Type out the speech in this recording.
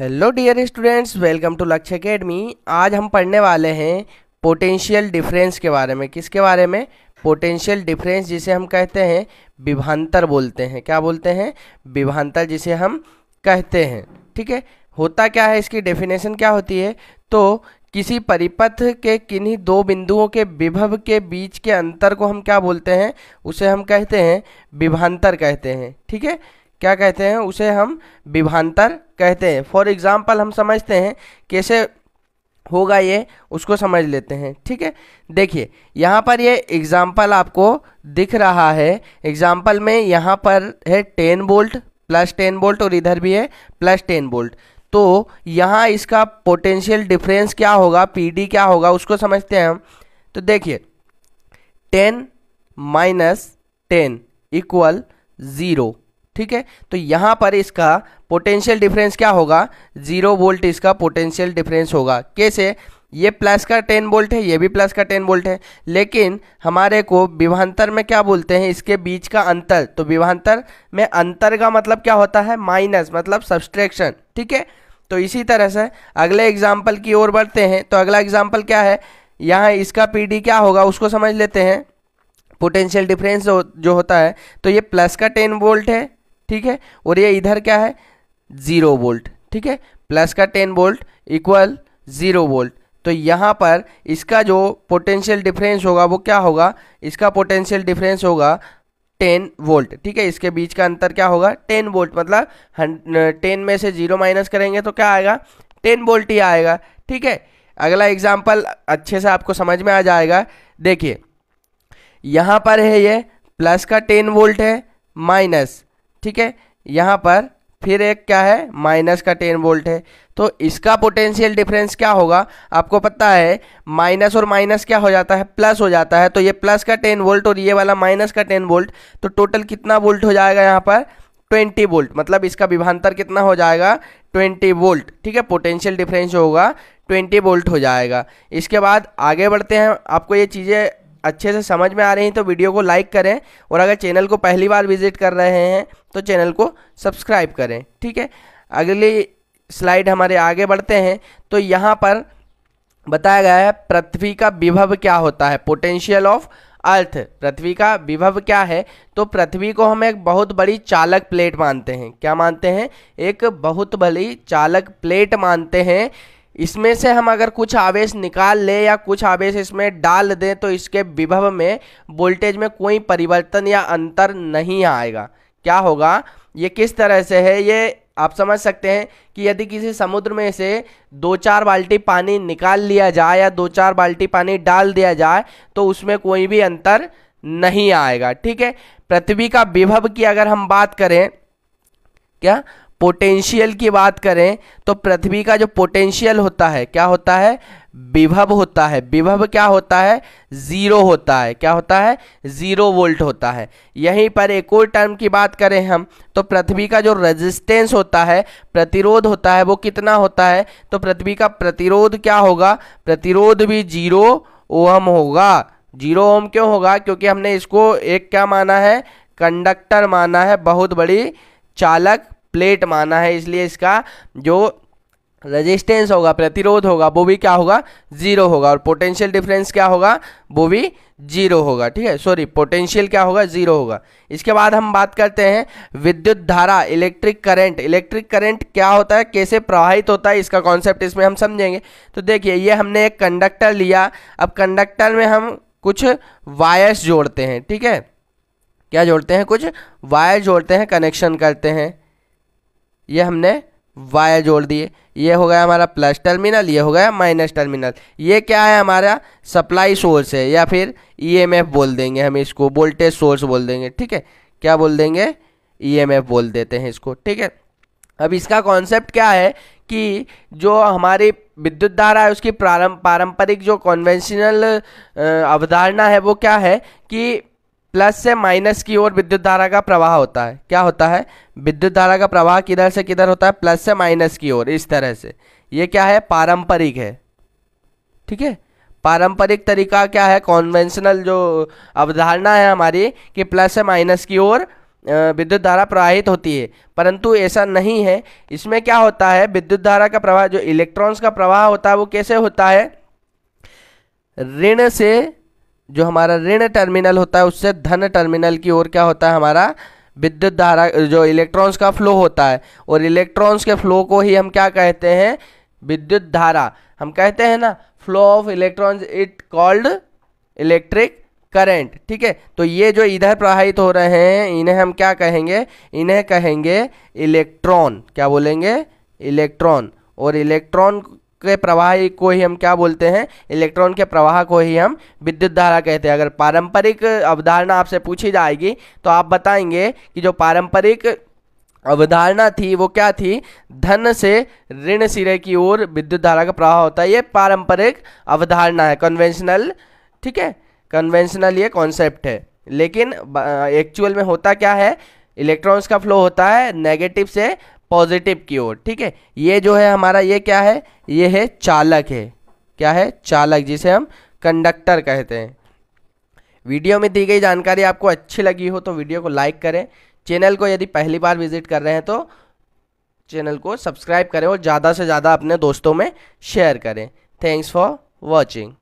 hello dear students welcome to Lakshya academy आज हम पढ़ने वाले हैं पोटेंशियल डिफरेंस के बारे में किसके बारे में पोटेंशियल डिफरेंस जिसे हम कहते हैं विभांतर बोलते हैं क्या बोलते हैं विभांतर जिसे हम कहते हैं ठीक है होता क्या है इसकी डेफिनेशन क्या होती है तो किसी परिपथ के किन्हीं दो बिंदुओं के विभव के बीच के अंतर को हम क्या बोलते हैं उसे हम कहते हैं विभांतर कहते हैं ठीक है क्या कहते हैं उसे हम विभांतर कहते हैं फॉर एग्ज़ाम्पल हम समझते हैं कैसे होगा ये उसको समझ लेते हैं ठीक है देखिए यहाँ पर ये एग्ज़ाम्पल आपको दिख रहा है एग्ज़ाम्पल में यहाँ पर है ten volt plus ten volt और इधर भी है प्लस टेन बोल्ट तो यहाँ इसका पोटेंशियल डिफरेंस क्या होगा पी क्या होगा उसको समझते हैं हम तो देखिए ten minus ten equal zero ठीक है तो यहाँ पर इसका पोटेंशियल डिफरेंस क्या होगा जीरो वोल्ट इसका पोटेंशियल डिफरेंस होगा कैसे ये प्लस का टेन वोल्ट है ये भी प्लस का टेन वोल्ट है लेकिन हमारे को विभांतर में क्या बोलते हैं इसके बीच का अंतर तो विभांतर में अंतर का मतलब क्या होता है माइनस मतलब सब्सट्रैक्शन ठीक है तो इसी तरह से अगले एग्जाम्पल की ओर बढ़ते हैं तो अगला एग्जाम्पल क्या है यहाँ इसका पी क्या होगा उसको समझ लेते हैं पोटेंशियल डिफरेंस जो होता है तो ये प्लस का टेन वोल्ट है ठीक है और ये इधर क्या है ज़ीरो वोल्ट ठीक है प्लस का ten volt equal zero volt तो यहाँ पर इसका जो पोटेंशियल डिफरेंस होगा वो क्या होगा इसका पोटेंशियल डिफरेंस होगा टेन वोल्ट ठीक है इसके बीच का अंतर क्या होगा टेन वोल्ट मतलब टेन में से जीरो माइनस करेंगे तो क्या आएगा टेन वोल्ट ही आएगा ठीक है अगला एग्जाम्पल अच्छे से आपको समझ में आ जाएगा देखिए यहाँ पर है ये प्लस का टेन वोल्ट है माइनस ठीक है यहाँ पर फिर एक क्या है माइनस का टेन वोल्ट है तो इसका पोटेंशियल डिफरेंस क्या होगा आपको पता है माइनस और माइनस क्या हो जाता है प्लस हो जाता है तो ये प्लस का टेन वोल्ट और ये वाला माइनस का टेन वोल्ट तो टोटल कितना वोल्ट हो जाएगा यहाँ पर ट्वेंटी वोल्ट मतलब इसका विभांतर कितना हो जाएगा ट्वेंटी वोल्ट ठीक है पोटेंशियल डिफरेंस होगा ट्वेंटी वोल्ट हो जाएगा इसके बाद आगे बढ़ते हैं आपको ये चीज़ें अच्छे से समझ में आ रही हैं तो वीडियो को लाइक करें और अगर चैनल को पहली बार विजिट कर रहे हैं तो चैनल को सब्सक्राइब करें ठीक है अगली स्लाइड हमारे आगे बढ़ते हैं तो यहाँ पर बताया गया है पृथ्वी का विभव क्या होता है पोटेंशियल ऑफ अर्थ पृथ्वी का विभव क्या है तो पृथ्वी को हम एक बहुत बड़ी चालक प्लेट मानते हैं क्या मानते हैं एक बहुत बड़ी चालक प्लेट मानते हैं इसमें से हम अगर कुछ आवेश निकाल ले या कुछ आवेश इसमें डाल दें तो इसके विभव में वोल्टेज में कोई परिवर्तन या अंतर नहीं आएगा क्या होगा ये किस तरह से है ये आप समझ सकते हैं कि यदि किसी समुद्र में से दो चार बाल्टी पानी निकाल लिया जाए या दो चार बाल्टी पानी डाल दिया जाए तो उसमें कोई भी अंतर नहीं आएगा ठीक है पृथ्वी का विभव की अगर हम बात करें क्या पोटेंशियल की बात करें तो पृथ्वी का जो पोटेंशियल होता है क्या होता है विभव होता है विभव क्या होता है ज़ीरो होता है क्या होता है ज़ीरो वोल्ट होता है यहीं पर एक और टर्म की बात करें हम तो पृथ्वी का जो रेजिस्टेंस होता है प्रतिरोध होता है वो कितना होता है तो पृथ्वी का प्रतिरोध क्या होगा प्रतिरोध भी जीरो ओम होगा जीरो ओम क्यों होगा क्योंकि हमने इसको एक क्या माना है कंडक्टर माना है बहुत बड़ी चालक प्लेट माना है इसलिए इसका जो रेजिस्टेंस होगा प्रतिरोध होगा वो भी क्या होगा जीरो होगा और पोटेंशियल डिफरेंस क्या होगा वो भी जीरो होगा ठीक है सॉरी पोटेंशियल क्या होगा जीरो होगा इसके बाद हम बात करते हैं विद्युत धारा इलेक्ट्रिक करंट इलेक्ट्रिक करंट क्या होता है कैसे प्रवाहित होता है इसका कॉन्सेप्ट इसमें हम समझेंगे तो देखिए ये हमने एक कंडक्टर लिया अब कंडक्टर में हम कुछ वायर्स जोड़ते हैं ठीक है क्या जोड़ते हैं कुछ वायर जोड़ते हैं कनेक्शन करते हैं ये हमने वायर जोड़ दिए ये हो गया हमारा प्लस टर्मिनल ये हो गया माइनस टर्मिनल ये क्या है हमारा सप्लाई सोर्स है या फिर ईएमएफ e बोल देंगे हम इसको वोल्टेज सोर्स बोल देंगे ठीक है क्या बोल देंगे ईएमएफ e बोल देते हैं इसको ठीक है अब इसका कॉन्सेप्ट क्या है कि जो हमारी विद्युत धारा है उसकी पारंपरिक जो कॉन्वेंशनल अवधारणा है वो क्या है कि प्लस से माइनस की ओर विद्युत धारा का प्रवाह होता है क्या होता है विद्युत धारा का प्रवाह किधर से किधर होता है प्लस से माइनस की ओर इस तरह से ये क्या है पारंपरिक है ठीक है पारंपरिक तरीका क्या है कॉन्वेंशनल जो अवधारणा है हमारी कि प्लस से माइनस की ओर विद्युत धारा प्रवाहित होती है परंतु ऐसा नहीं है इसमें क्या होता है विद्युत धारा का प्रवाह जो इलेक्ट्रॉन्स का प्रवाह होता है वो कैसे होता है ऋण से जो हमारा ऋण टर्मिनल होता है उससे धन टर्मिनल की ओर क्या होता है हमारा विद्युत धारा जो इलेक्ट्रॉन्स का फ्लो होता है और इलेक्ट्रॉन्स के फ्लो को ही हम क्या कहते हैं विद्युत धारा हम कहते हैं ना flow of electrons it called electric current ठीक है तो ये जो इधर प्रवाहित हो रहे हैं इन्हें हम क्या कहेंगे इन्हें कहेंगे इलेक्ट्रॉन क्या बोलेंगे इलेक्ट्रॉन और इलेक्ट्रॉन के प्रवाह को ही हम क्या बोलते हैं इलेक्ट्रॉन के प्रवाह को ही हम विद्युत धारा कहते हैं अगर पारंपरिक अवधारणा आपसे पूछी जाएगी तो आप बताएंगे कि जो पारंपरिक अवधारणा थी वो क्या थी धन से ऋण सिरे की ओर विद्युत धारा का प्रवाह होता है ये पारंपरिक अवधारणा है कन्वेंशनल ठीक है कन्वेंशनल ये कॉन्सेप्ट है लेकिन एक्चुअल में होता क्या है इलेक्ट्रॉन्स का फ्लो होता है नेगेटिव से पॉजिटिव की ओर ठीक है ये जो है हमारा ये क्या है ये है चालक है क्या है चालक जिसे हम कंडक्टर कहते हैं वीडियो में दी गई जानकारी आपको अच्छी लगी हो तो वीडियो को लाइक करें चैनल को यदि पहली बार विजिट कर रहे हैं तो चैनल को सब्सक्राइब करें और ज़्यादा से ज़्यादा अपने दोस्तों में शेयर करें थैंक्स फॉर वॉचिंग